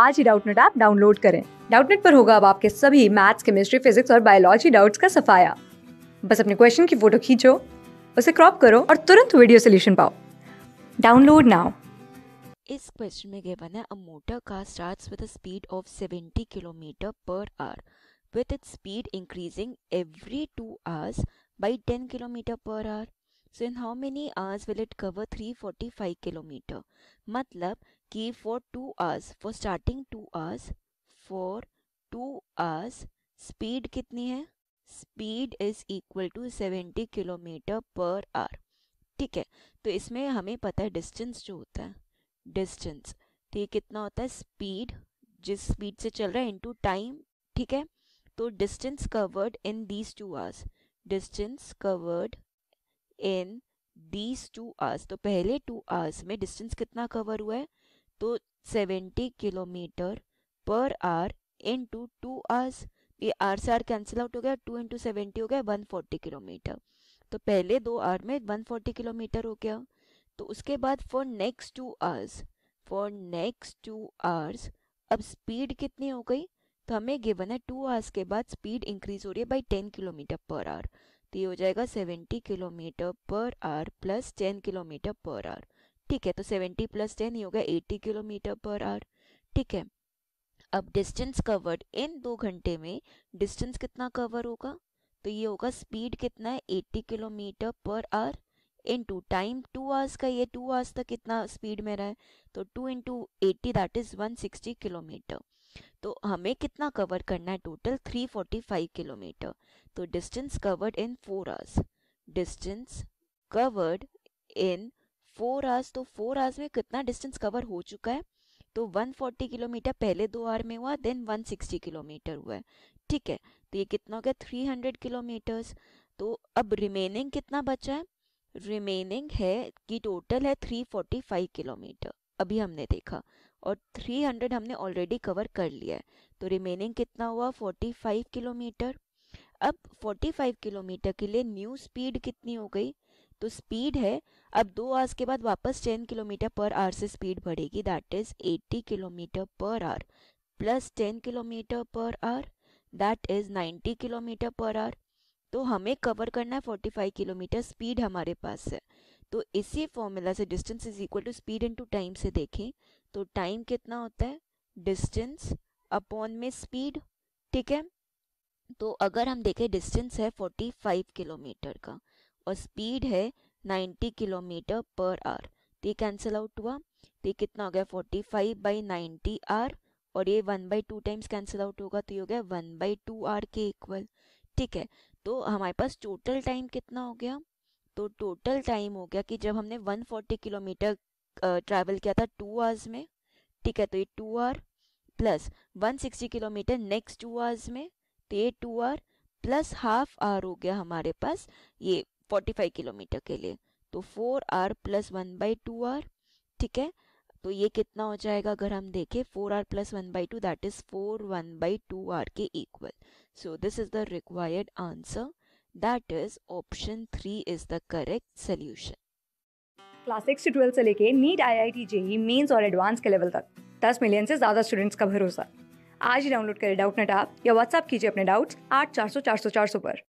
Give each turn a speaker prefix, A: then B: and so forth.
A: आज ही Doubtnut app download करें डाउटनेट पर होगा अब आपके सभी मैथ्स केमिस्ट्री फिजिक्स और बायोलॉजी डाउट्स का सफाया बस अपने क्वेश्चन की फोटो खींचो उसे क्रॉप करो और तुरंत वीडियो सोल्यूशन पाओ डाउनलोड नाउ
B: इस क्वेश्चन में गिवन है a motor car starts with a speed of 70 kilometre per hour with its speed increasing every 2 hours by 10 kilometre per hour. So in how many hours will it cover 345 kilometre मतलब कि for 2 hours for starting 2 hours for 2 hours speed कितनी है speed is equal to 70 kilometre per hour ठीक है तो इसमें हमें पता है डिस्टेंस जो होता है डिस्टेंस तो ये कितना होता है स्पीड जिस स्पीड से चल रहा है इनटू टाइम ठीक है तो distance covered in these two hours distance covered in these two hours तो पहले टू आवर्स में डिस्टेंस कितना कवर हुआ है तो 70 kilometre per hour into two hours ये आर से आर कैंसिल आउट हो गया टू इंटू सेवेंटी हो गया वन फोर्टी किलोमीटर तो पहले दो आर में वन फोर्टी किलोमीटर हो गया तो उसके बाद for next two hours for next two hours अब स्पीड कितनी हो गई तो हमें गिवन है टू आवर्स के बाद स्पीड इंक्रीज हो रही है by ten kilometre per hour तो ये हो जाएगा seventy kilometre per hour plus ten kilometre per hour ठीक है तो 70 प्लस टेन ही होगा 80 किलोमीटर पर आवर ठीक है अब डिस्टेंस कवर्ड इन दो घंटे में डिस्टेंस कितना कवर होगा तो ये होगा स्पीड कितना है 80 kilometre per hour into time two hours का ये टू आवर्स तक कितना स्पीड में रहा है तो two into eighty that is 160 kilometre तो हमें कितना कवर करना है टोटल 345 किलोमीटर तो distance covered in four hours distance covered in four hours तो फोर आवर्स में कितना डिस्टेंस कवर हो चुका है तो 140 किलोमीटर पहले दो आवर में हुआ देन 160 किलोमीटर हुआ है ठीक है तो ये कितना हो गया 300 किलोमीटर्स तो अब रिमेनिंग कितना बचा है रिमेनिंग है कि टोटल है 345 किलोमीटर अभी हमने देखा और 300 हमने ऑलरेडी कवर कर लिया है तो रिमेनिंग कितना हुआ 45 किलोमीटर अब 45 किलोमीटर के लिए न्यू स्पीड कितनी हो गई तो स्पीड है अब दो आवर्स के बाद वापस टेन किलोमीटर पर आवर से स्पीड बढ़ेगी that is eighty kilometre per hour plus ten kilometre per hour that is ninety kilometre per hour तो हमें कवर करना है फोर्टी फाइव किलोमीटर स्पीड हमारे पास है तो इसी फॉर्मूला से distance is equal to speed to time से देखें तो टाइम कितना होता है डिस्टेंस अपॉन में स्पीड ठीक है तो अगर हम देखें डिस्टेंस है 45 किलोमीटर का और स्पीड है 90 किलोमीटर पर आवर तो ये कैंसिल आउट हुआ तो कितना हो गया 45 फाइव बाई नाइन्टी आर और ये one by two times cancel out होगा तो ये हो गया वन बाई टू आर के इक्वल ठीक है तो हमारे पास टोटल टाइम कितना हो गया तो टोटल टाइम हो गया कि जब हमने 140 किलोमीटर ट्रैवल किया था टू आवर्स में ठीक है तो ये two hour plus 160 kilometre next two hours में तो ये two hour plus half hour हो गया हमारे पास ये फोर्टी फाइव किलोमीटर के लिए तो four hour plus one by two hour ठीक है तो ये कितना हो जाएगा अगर हम देखें four hour plus one by two that is four one by two hour के equal so this is the required answer that is option three is the correct solution
A: class six से ट्वेल्थ से लेके NEET I I T JEE Mains और advance के level तक दस million से ज्यादा स्टूडेंट्स का भरोसा आज ही डाउनलोड करें डाउट नेट आप या व्हाट्सअप कीजिए अपने डाउट्स आठ चार सौ चार सौ चार सौ पर